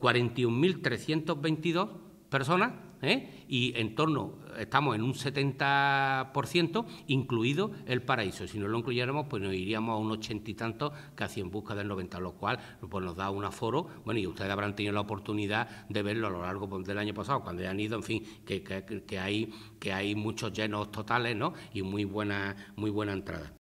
41.322 personas ¿eh? y en torno, estamos en un 70% incluido el paraíso. Si no lo incluyéramos, pues nos iríamos a un ochenta y tantos, casi en busca del 90, lo cual pues nos da un aforo. Bueno, y ustedes habrán tenido la oportunidad de verlo a lo largo pues, del año pasado, cuando ya han ido, en fin, que, que, que hay, que hay muchos llenos totales ¿no? y muy buena, muy buena entrada.